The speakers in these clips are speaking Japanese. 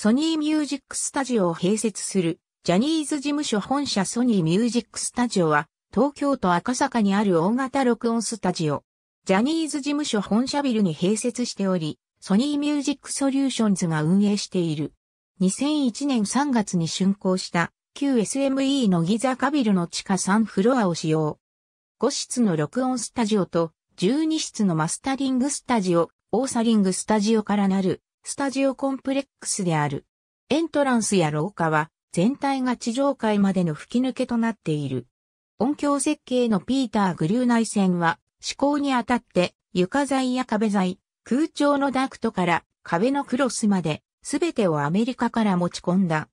ソニーミュージックスタジオを併設するジャニーズ事務所本社ソニーミュージックスタジオは東京都赤坂にある大型録音スタジオ。ジャニーズ事務所本社ビルに併設しており、ソニーミュージックソリューションズが運営している。2001年3月に竣工した旧 SME のギザカビルの地下3フロアを使用。5室の録音スタジオと12室のマスタリングスタジオ、オーサリングスタジオからなるスタジオコンプレックスである。エントランスや廊下は全体が地上階までの吹き抜けとなっている。音響設計のピーター・グリュー内線は、施工にあたって床材や壁材、空調のダクトから壁のクロスまで、すべてをアメリカから持ち込んだ。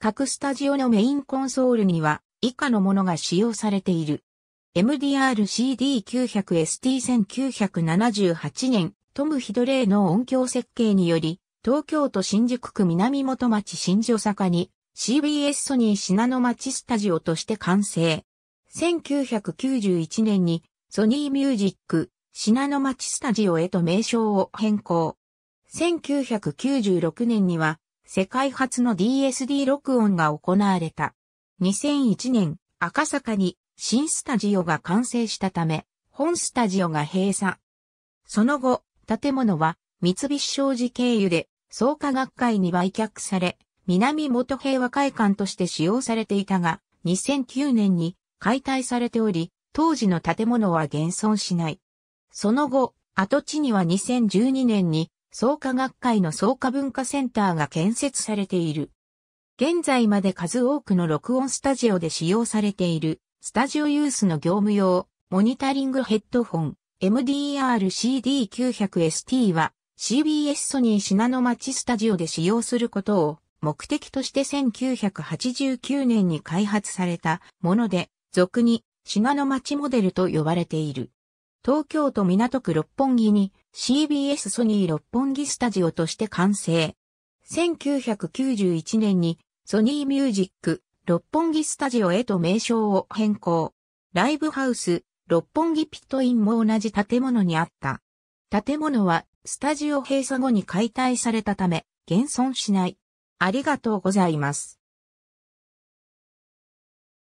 各スタジオのメインコンソールには、以下のものが使用されている。MDR-CD900ST1978 年トム・ヒドレーの音響設計により、東京都新宿区南元町新所坂に CBS ソニー品の町スタジオとして完成。1991年にソニーミュージック品の町スタジオへと名称を変更。1996年には世界初の DSD 録音が行われた。2001年赤坂に新スタジオが完成したため、本スタジオが閉鎖。その後、建物は三菱商事経由で創価学会に売却され、南元平和会館として使用されていたが、2009年に解体されており、当時の建物は現存しない。その後、跡地には2012年に創価学会の創価文化センターが建設されている。現在まで数多くの録音スタジオで使用されている、スタジオユースの業務用、モニタリングヘッドホン、MDR-CD900ST は CBS ソニー品の町スタジオで使用することを目的として1989年に開発されたもので、俗に品の町モデルと呼ばれている。東京都港区六本木に CBS ソニー六本木スタジオとして完成。1991年にソニーミュージック六本木スタジオへと名称を変更。ライブハウス、六本木ピットインも同じ建物にあった。建物は、スタジオ閉鎖後に解体されたため、現存しない。ありがとうございます。